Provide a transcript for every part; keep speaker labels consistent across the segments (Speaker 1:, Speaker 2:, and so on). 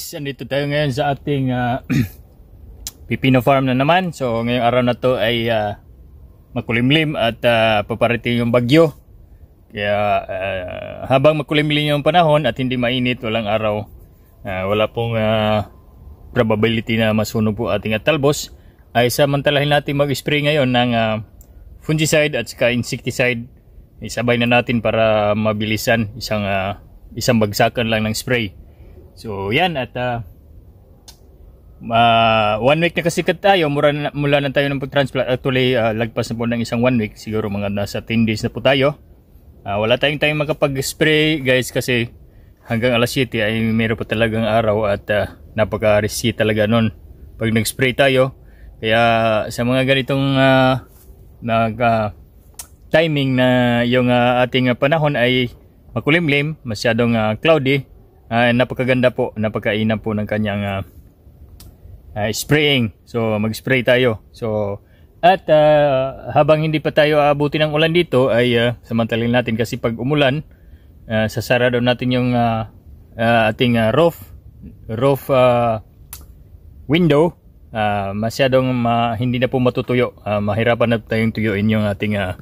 Speaker 1: guys, andito tayo ngayon sa ating uh, pipino farm na naman. So ngayong araw na to ay uh, makulimlim at uh, paparating yung bagyo. Kaya uh, habang makulimlim yung panahon at hindi mainit, walang araw, uh, wala pong uh, probability na masunog po ating atalbos, ay samantalahin natin mag-spray ngayon ng uh, fungicide at saka insecticide. Isabay na natin para mabilisan isang uh, isang bagsakan lang ng spray. So yan at uh, uh, one week na kasi tayo mura na, mula na tayo ng transplant Actually uh, uh, lagpas na po ng isang one week siguro mga nasa 10 days na po tayo. Uh, wala tayong tayong makapag-spray guys kasi hanggang alas 7 ay meron pa talagang araw at uh, napaka-risky talaga nun pag nag-spray tayo. Kaya sa mga ganitong uh, nag uh, timing na yung uh, ating panahon ay makulimlim, masyadong uh, cloudy uh, napakaganda po napakainam po ng kanyang uh, uh, spraying so mag spray tayo so at uh, habang hindi pa tayo aabuti ng ulan dito ay uh, samantalin natin kasi pag umulan uh, sasara daw natin yung uh, uh, ating uh, roof roof uh, window uh, masyadong ma, hindi na po matutuyo uh, mahirapan na tayong tuyuin yung ating uh,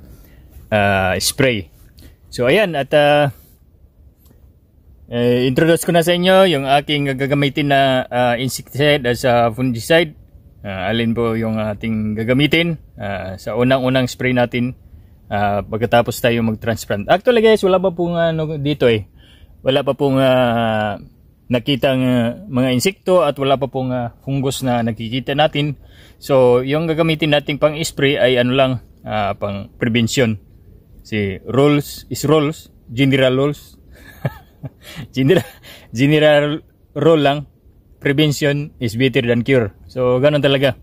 Speaker 1: uh, spray so ayan at uh, eh, introduce ko na sa inyo yung aking gagamitin na uh, insecticide as a fungicide. Uh, alin po yung ating gagamitin uh, sa unang-unang spray natin uh, pagkatapos tayo mag-transplant. Actually guys, wala pa pong ano, dito eh. Wala pa pong uh, nakitang uh, mga insekto at wala pa pong uh, fungus na nakikita natin. So, yung gagamitin natin pang spray ay ano lang, uh, pang prevention. Si rules is rules, general rules general, general rule lang, prevention is better than cure. So, ganun talaga.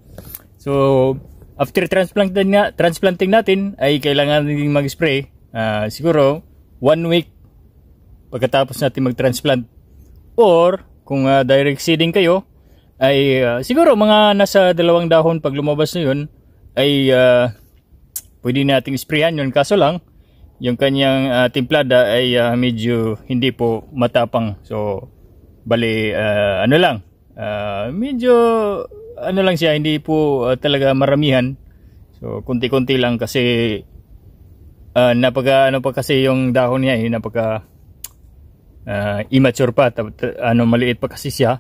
Speaker 1: So, after transplanting, na, transplanting natin, ay kailangan din mag-spray. Uh, siguro, one week pagkatapos natin mag-transplant. Or, kung uh, direct seeding kayo, ay uh, siguro mga nasa dalawang dahon pag lumabas na yun, ay uh, pwede nating sprayan yun. Kaso lang, yung kanyang uh, timplada ay uh, medyo hindi po matapang. So bali uh, ah, ano lang, uh, medyo ano lang siya, hindi po uh, talaga maramihan. So kunti-kunti lang kasi uh, napaka ano pa kasi yung dahon niya, eh, napaka uh, immature pa, ano maliit pa kasi siya.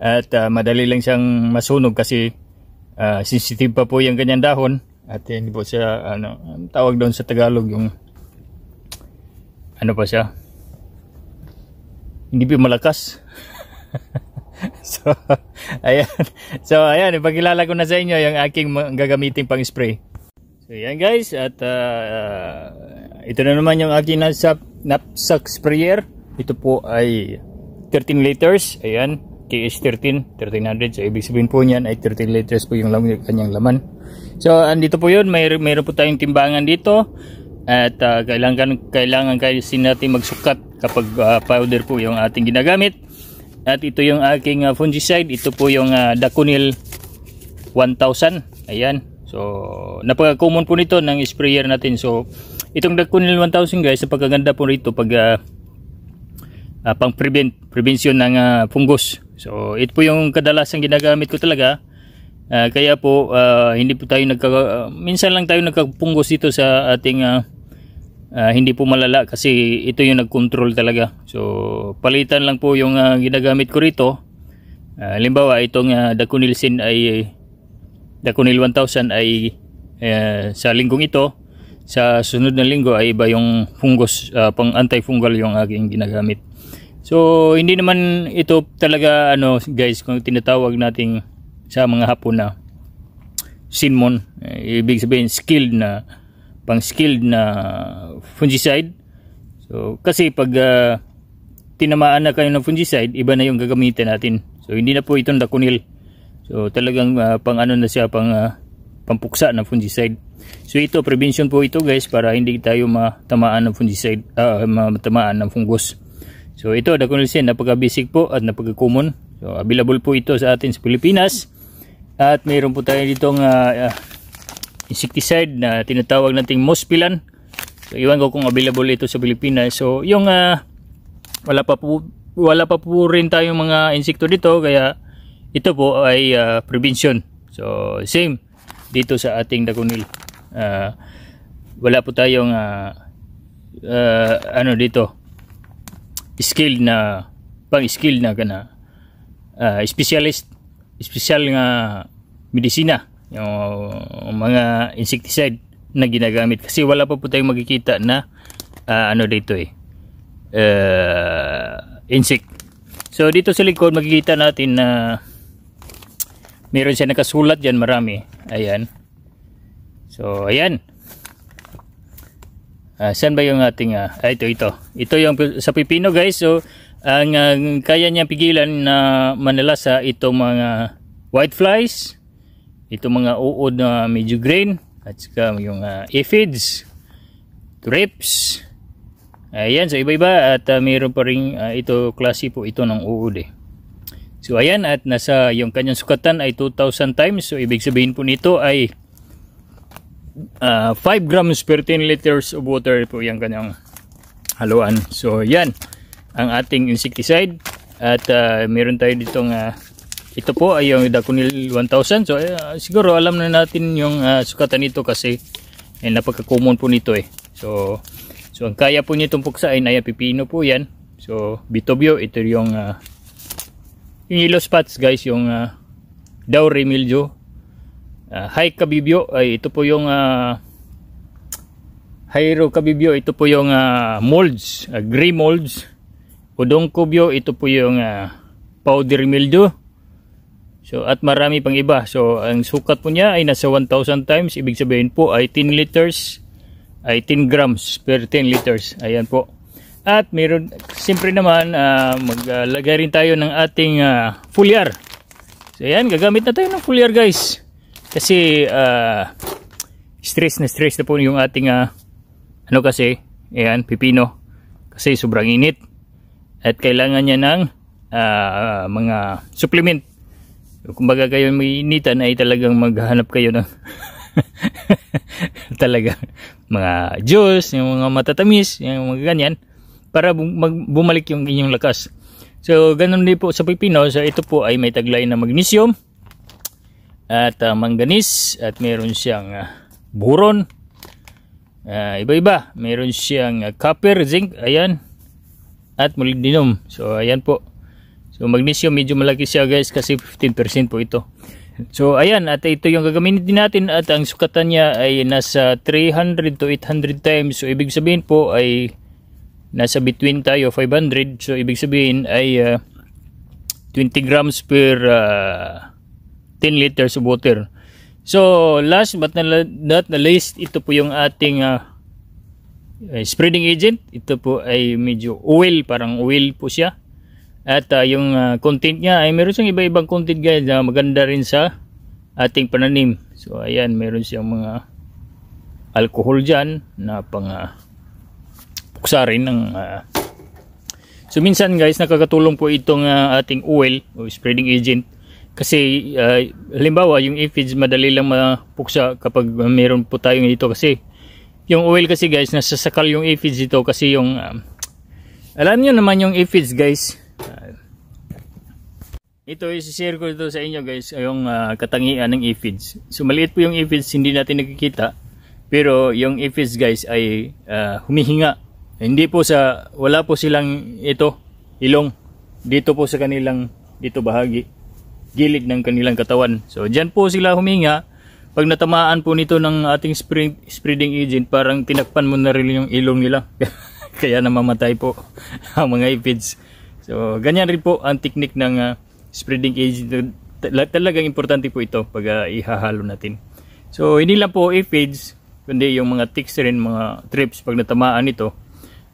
Speaker 1: At uh, madali lang siyang masunog kasi uh, sensitive pa po yung kanyang dahon. At hindi po siya ano, tawag doon sa Tagalog yung ano pa siya hindi pa malakas so ayan so ayan ipakilala ko na sa inyo yung aking gagamitin pang spray so ayan guys at uh, ito na naman yung aking knapsack, knapsack sprayer ito po ay 13 liters ayan TH13 1300 so ibig sabihin po niyan ay 13 liters po yung kanyang laman so andito po yun may, mayroon po tayong timbangan dito at uh, kailangan kailangan kayo natin magsukat kapag uh, powder po yung ating ginagamit at ito yung aking uh, fungicide ito po yung uh, Daconil 1000 ayan so napaka common po nito ng sprayer natin so itong Daconil 1000 guys napakaganda po rito pag uh, uh, pang prevent prevention ng uh, fungus so ito po yung kadalasang ginagamit ko talaga Uh, kaya po uh, hindi po tayo nagka uh, minsan lang tayo nagkapungos dito sa ating uh, Ah, hindi po malala kasi ito yung nag-control talaga. So palitan lang po yung uh, ginagamit ko rito. Uh, halimbawa itong uh, Daconil Sin ay Daconil 1000 ay uh, sa linggong ito sa sunod na linggo ay iba yung fungus uh, pang antifungal yung aking ginagamit. So hindi naman ito talaga ano guys kung tinatawag nating sa mga hapon na sinmon eh, ibig sabihin skilled na pang skilled na fungicide so kasi pag uh, tinamaan na kayo ng fungicide iba na yung gagamitin natin so hindi na po itong dakunil so talagang uh, ah, pang ano na siya pang uh, pampuksa ng fungicide so ito prevention po ito guys para hindi tayo matamaan ng fungicide uh, matamaan ng fungus so ito dakunil sin napaka basic po at napaka common so available po ito sa atin sa Pilipinas at mayroon po tayo ditong uh, uh, insecticide na tinatawag nating Mospilan. So, iwan ko kung available ito sa Pilipinas. So, yung uh, wala pa po wala pa po rin tayong mga insekto dito kaya ito po ay uh, prevention. So, same dito sa ating Dagunil. Uh, ah, wala po tayong uh, uh, ano dito skill na pang-skill na kana uh, specialist special nga medisina yung mga insecticide na ginagamit kasi wala pa po tayong magkikita na uh, ano dito eh uh, insect so dito sa likod makikita natin na meron siya nakasulat dyan marami ayan so ayan uh, saan ba yung ating uh, ah, ito ito ito yung sa pipino guys so ang uh, kaya niya pigilan na uh, manalasa itong mga white flies ito mga uod na medyo green at saka yung uh, aphids trips ayan so iba-iba at uh, mayroon pa rin uh, ito klase po ito ng uod eh so ayan at nasa yung kanyang sukatan ay 2000 times so ibig sabihin po nito ay uh, 5 grams per 10 liters of water po yung kanyang haluan so yan ang ating insecticide at uh, meron tayo ditong uh, ito po ay yung Daconil 1000. So uh, siguro alam na natin yung uh, sukatan nito kasi eh, napaka-common po nito eh. So, so ang kaya po nitong puksain ay pipino po yan. So bitobyo ito yung uh, yung yellow spots guys yung uh, dowry mildew. Uh, high kabibyo ay ito po yung uh, Hairo kabibyo ito po yung uh, molds, uh, gray molds. Udong kubyo ito po yung uh, powder mildew. So at marami pang iba. So ang sukat po niya ay nasa 1,000 times. Ibig sabihin po ay 10 liters ay 10 grams per 10 liters. Ayan po. At meron, siyempre naman, uh, maglagay rin tayo ng ating uh, ah, foliar. So ayan, gagamit na tayo ng foliar guys. Kasi uh, stress na stress na po yung ating uh, ano kasi, ayan, pipino. Kasi sobrang init. At kailangan niya ng uh, mga supplement kung baga kayo may initan ay talagang maghanap kayo ng talaga mga juice, yung mga matatamis, yung mga ganyan para bumalik yung inyong lakas. So ganun din po sa pipino. So ito po ay may taglay na magnesium at uh, ah, manganis at meron siyang uh, ah, buron. Uh, ah, iba-iba. Meron siyang uh, copper, zinc, ayan. At molybdenum. So ayan po. So magnesium medyo malaki siya guys kasi 15% po ito. So ayan at ito yung gagamitin natin at ang sukatan niya ay nasa 300 to 800 times. So ibig sabihin po ay nasa between tayo 500. So ibig sabihin ay uh, 20 grams per uh, 10 liters of water. So last but not the least ito po yung ating uh, spreading agent. Ito po ay medyo oil parang oil po siya. At uh, yung uh, content niya ay meron siyang iba-ibang content guys na maganda rin sa ating pananim. So ayan, meron siyang mga alcohol diyan na pang uh, ah, puksa rin ng uh, So minsan guys, nakakatulong po itong uh, ating oil o spreading agent kasi uh, halimbawa yung aphids madali lang mapuksa kapag meron po tayong dito kasi yung oil kasi guys, nasasakal yung aphids dito kasi yung um, alam niyo naman yung aphids guys ito isi-share ko ito sa inyo guys, yung uh, katangian ng aphids. So maliit po yung aphids, hindi natin nakikita. Pero yung aphids guys ay uh, humihinga. Hindi po sa, wala po silang ito, ilong. Dito po sa kanilang, dito bahagi, gilid ng kanilang katawan. So dyan po sila huminga. Pag natamaan po nito ng ating spring, spreading agent, parang tinakpan mo na rin yung ilong nila. Kaya namamatay po ang mga aphids. So ganyan rin po ang technique ng uh, spreading agent talagang importante po ito pag uh, ihahalo natin so hindi lang po aphids kundi yung mga ticks rin mga trips pag natamaan ito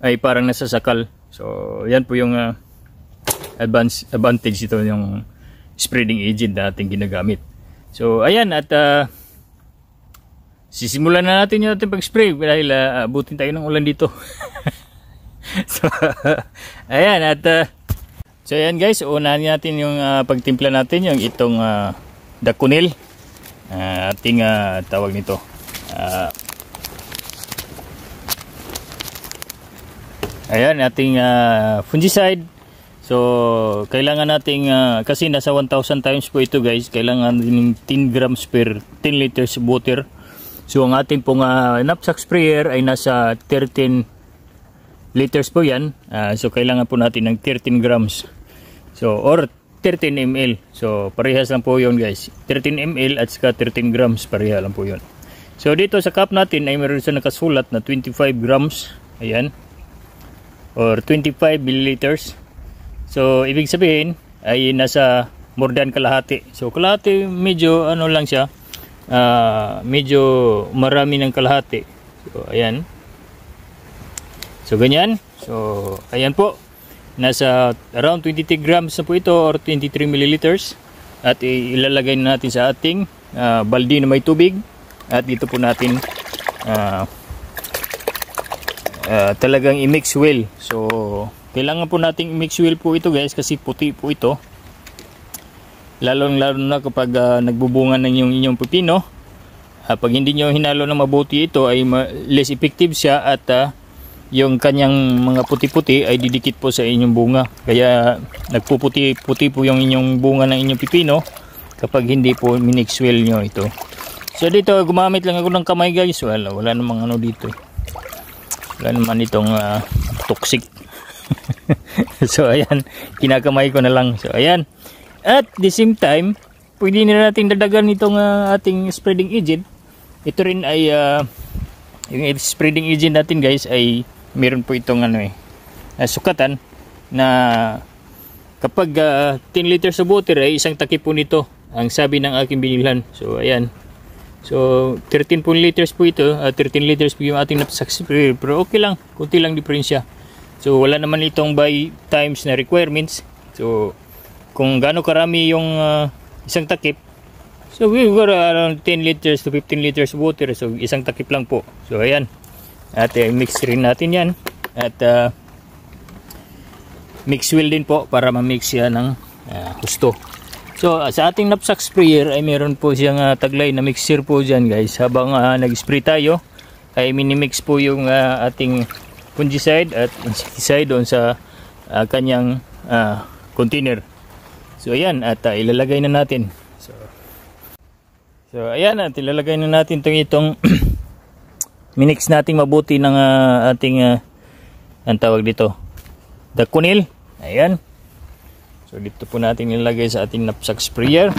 Speaker 1: ay parang nasasakal so yan po yung uh, advance, advantage ito yung spreading agent na ating ginagamit so ayan at uh, sisimulan na natin yung ating pag spray dahil uh, abutin tayo ng ulan dito so ayan at uh, So ayan guys, unahin natin yung uh, pagtimpla natin yung itong uh, dakunil. Uh, ating uh, tawag nito. Uh, ayan, ating uh, fungicide. So kailangan nating uh, kasi nasa 1000 times po ito guys, kailangan ng 10 grams per 10 liters water. So ang ating pong uh, knapsack sprayer ay nasa 13 liters po yan. Uh, so kailangan po natin ng 13 grams. So, or 13 ml. So, parehas lang po yun guys. 13 ml at saka 13 grams. Pareha lang po yun. So, dito sa cup natin ay meron sa nakasulat na 25 grams. Ayan. Or 25 milliliters. So, ibig sabihin ay nasa more than kalahati. So, kalahati medyo ano lang siya. Uh, medyo marami ng kalahati. So, ayan. So, ganyan. So, ayan po. Nasa around 23 grams na po ito or 23 milliliters. At ilalagay na natin sa ating uh, ah, baldi na may tubig. At dito po natin uh, uh, talagang i-mix well. So, kailangan po nating i-mix well po ito guys kasi puti po ito. Lalong lalo na kapag uh, nagbubunga ng yung inyong pipino. Uh, pag hindi nyo hinalo ng mabuti ito ay less effective siya at uh, yung kanyang mga puti-puti ay didikit po sa inyong bunga. Kaya nagpuputi-puti po yung inyong bunga ng inyong pipino kapag hindi po minixwell nyo ito. So dito gumamit lang ako ng kamay guys. Wala, wala namang ano dito. Eh. Wala naman itong uh, toxic. so ayan, kinakamay ko na lang. So ayan. At the same time, pwede na natin dadagan itong uh, ating spreading agent. Ito rin ay uh, yung spreading agent natin guys ay meron po itong ano eh, uh, sukatan na kapag uh, ah, 10 liters of water ay eh, isang takip po nito ang sabi ng aking binilhan. So ayan. So 13 po liters po ito, uh, ah, 13 liters po yung ating napasakspray eh, pero okay lang, kunti lang diferensya. So wala naman itong by times na requirements. So kung gaano karami yung uh, isang takip So we got around 10 liters to 15 liters water. So isang takip lang po. So ayan. At uh, mix rin natin yan. At uh, mix wheel din po para ma-mix yan ng uh, ah, gusto. So uh, sa ating knapsack sprayer ay meron po siyang uh, taglay na mixer po dyan guys. Habang uh, nag-spray tayo ay minimix po yung uh, ating fungicide at insecticide doon sa uh, kanyang uh, container. So ayan at uh, ilalagay na natin. So, so ayan at ilalagay na natin itong, itong minix natin mabuti ng uh, ating uh, ang tawag dito dakunil ayan so dito po natin nilagay sa ating knapsack sprayer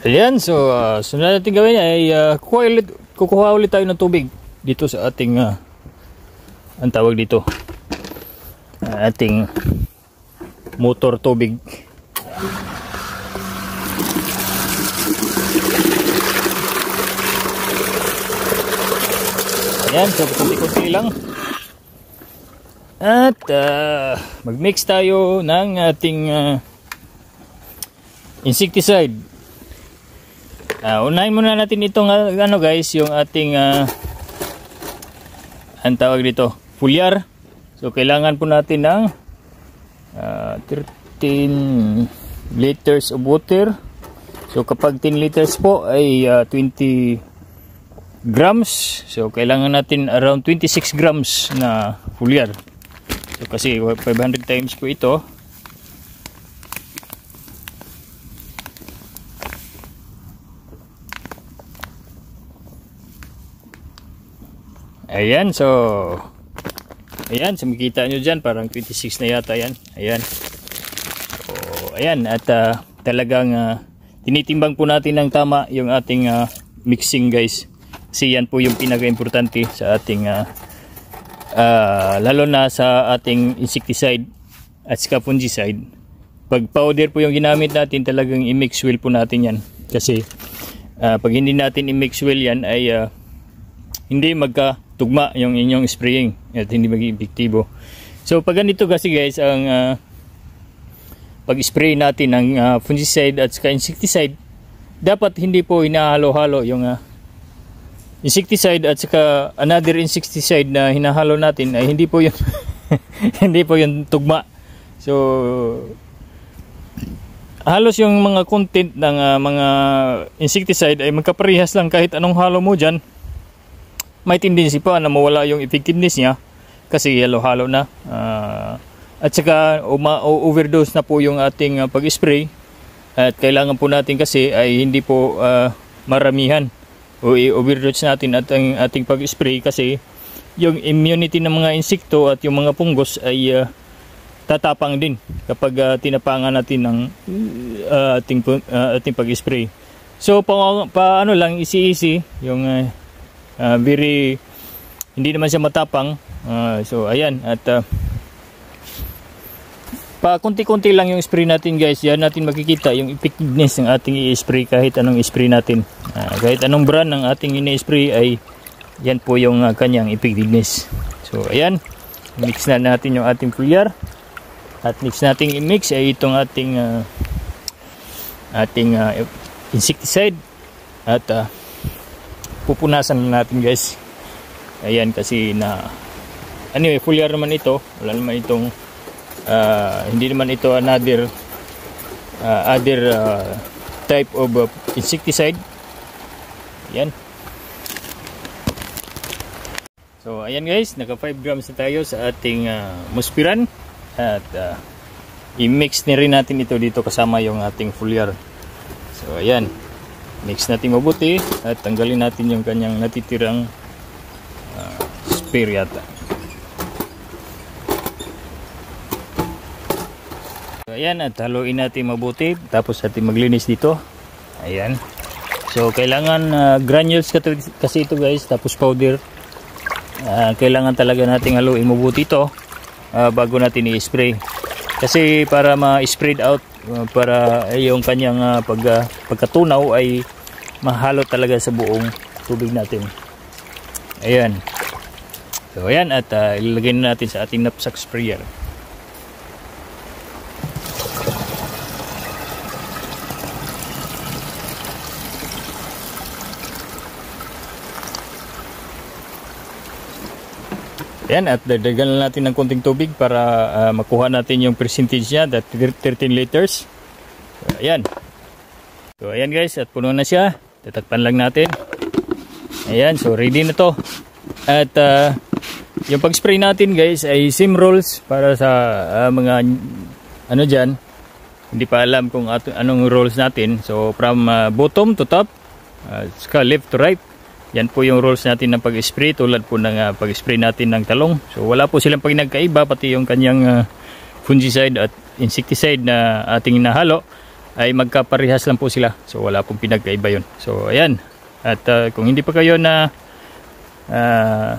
Speaker 1: Ayan, so uh, sunod natin gawin ay uh, kukuha ulit, kukuha ulit tayo ng tubig dito sa ating uh, ang tawag dito ating motor tubig ayan so kunti-kunti lang at uh, magmix tayo ng ating uh, insecticide uh, unahin muna natin itong uh, ano guys yung ating uh, ang tawag dito fulyar So kailangan po natin ng uh, ah, 13 liters of water. So kapag 10 liters po ay uh, ah, 20 grams. So kailangan natin around 26 grams na foliar. So kasi 500 times po ito. Ayan, so Ayan, so makikita nyo dyan, parang 26 na yata yan. Ayan. So, ayan, at uh, talagang uh, tinitimbang po natin ng tama yung ating uh, mixing guys. Kasi yan po yung pinaka-importante sa ating, uh, uh, lalo na sa ating insecticide at saka fungicide. Pag powder po yung ginamit natin, talagang i-mix well po natin yan. Kasi uh, pag hindi natin i-mix well yan ay uh, hindi magka- tugma yung inyong spraying at hindi maging epektibo. So pag ganito kasi guys ang uh, pag-spray natin ng uh, fungicide at saka insecticide dapat hindi po hinahalo-halo yung uh, insecticide at saka another insecticide na hinahalo natin ay hindi po yung hindi po yung tugma. So halos yung mga content ng uh, mga insecticide ay magkaparehas lang kahit anong halo mo diyan may tendency pa na mawala yung effectiveness niya kasi halo-halo na. Uh, at saka uma, overdose na po yung ating uh, pag-spray at kailangan po natin kasi ay hindi po uh, maramihan o i-overdose natin at ang ating pag-spray kasi yung immunity ng mga insekto at yung mga punggos ay uh, tatapang din kapag uh, tinapangan natin ng uh, ating, uh, ating pag-spray. So, pa, paano lang, easy-easy, yung uh, uh, very hindi naman siya matapang uh, so ayan at uh, ah, pa konti kunti lang yung spray natin guys yan natin makikita yung effectiveness ng ating i-spray kahit anong spray natin uh, kahit anong brand ng ating ini-spray ay yan po yung uh, kanyang effectiveness so ayan mix na natin yung ating clear at next nating i-mix ay itong ating uh, ating uh, insecticide at uh, pupunasan na natin guys ayan kasi na anyway full yard naman ito wala naman itong uh, hindi naman ito another uh, other uh, type of uh, insecticide yan so ayan guys naka 5 grams na tayo sa ating uh, muspiran at uh, i-mix na rin natin ito dito kasama yung ating foliar so ayan mix natin mabuti at tanggalin natin yung kanyang natitirang uh, ah, spare yata so, ayan at haluin natin mabuti tapos natin maglinis dito ayan so kailangan uh, granules kasi ito guys tapos powder uh, kailangan talaga nating haluin mabuti ito uh, bago natin i-spray kasi para ma-spread out Ah, para eh, yung kanyang uh, pag, uh, pagkatunaw ay mahalo talaga sa buong tubig natin. Ayan. So ayan at uh, ilalagay natin sa ating knapsack sprayer. Yan, at dagdagan lang natin ng konting tubig para uh, makuha natin yung percentage niya, that 13 liters. So, ayan. So, ayan guys, at puno na siya. Tatakpan lang natin. Ayan, so ready na to. At uh, yung pag-spray natin guys ay same rules para sa uh, mga ano dyan. Hindi pa alam kung anong rules natin. So, from uh, bottom to top, uh, left to right, yan po yung rules natin ng pag-spray tulad po ng uh, pag-spray natin ng talong. So wala po silang pag pati yung kanyang uh, fungicide at insecticide na ating nahalo ay magkaparehas lang po sila. So wala pong pinagkaiba yon. So ayan. At uh, kung hindi pa kayo na uh,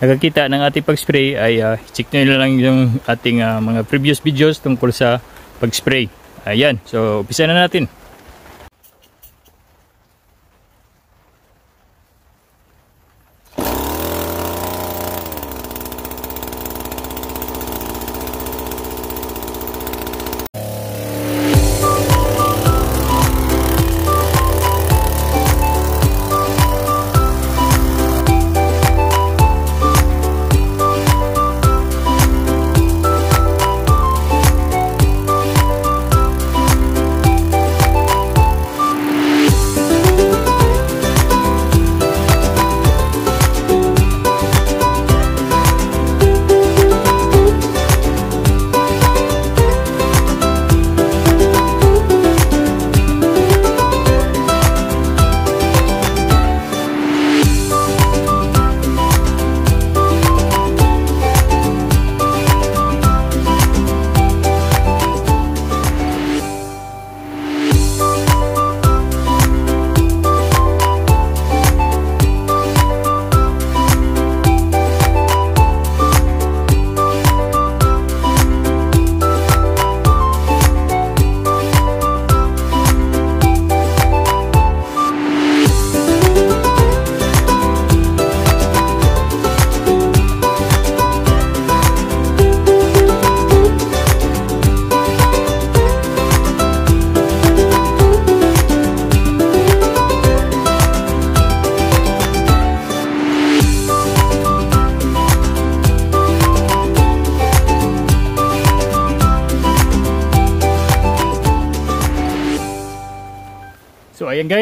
Speaker 1: nakakita ng ating pag-spray ay uh, check nyo lang yung ating uh, mga previous videos tungkol sa pag-spray. Ayan. So umpisa na natin.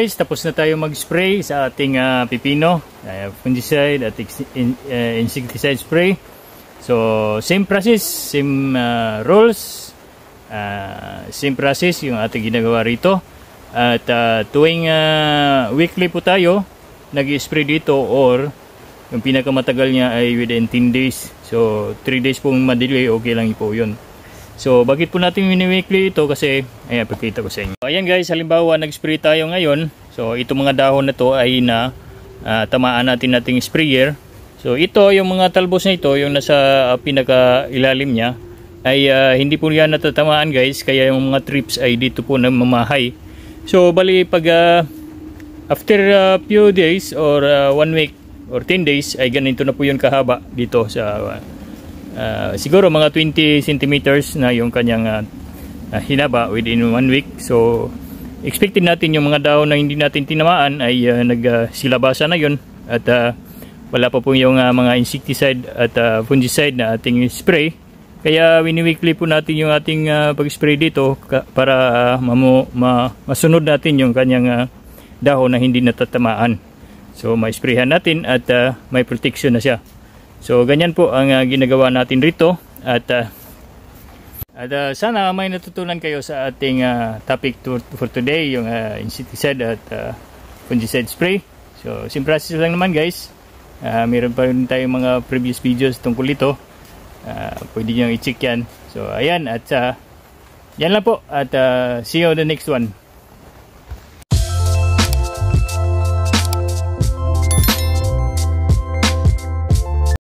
Speaker 1: guys, tapos na tayo mag-spray sa ating uh, pipino. Uh, fungicide at eh, insecticide spray. So, same process, same uh, rules. Uh, same process yung ating ginagawa rito. At uh, tuwing uh, weekly po tayo, nag-spray dito or yung pinakamatagal niya ay within 10 days. So, 3 days pong madelay, okay lang po yun. So, bakit po natin mini-weekly ito? Kasi, ayan, pakita ko sa inyo. So, ayan guys, halimbawa, nag-spray tayo ngayon. So, itong mga dahon na to ay na uh, tamaan natin nating sprayer. So, ito, yung mga talbos na ito, yung nasa uh, pinaka-ilalim niya, ay uh, hindi po yan natatamaan guys. Kaya yung mga trips ay dito po namamahay. So, bali, pag uh, after a uh, few days or uh, one week or 10 days, ay ganito na po yun kahaba dito sa... Uh, Ah, siguro mga 20 centimeters na yung kanyang uh, hinaba within one week so expected natin yung mga dahon na hindi natin tinamaan ay uh, ah, nagsilabasa uh, na yun at uh, wala pa po yung uh, mga insecticide at uh, fungicide na ating spray kaya wini-weekly po natin yung ating uh, pag-spray dito para uh, mamu ma masunod natin yung kanyang uh, dahon na hindi natatamaan so ma-sprayhan natin at uh, may protection na siya So ganyan po ang uh, ginagawa natin rito at uh, at uh, sana may natutunan kayo sa ating uh, topic to, for today yung uh, insecticide at uh, fungicide spray. So same process lang naman guys. Uh, meron pa rin tayong mga previous videos tungkol ito. Uh, pwede nyo i-check yan. So ayan at uh, yan lang po at uh, see you on the next one.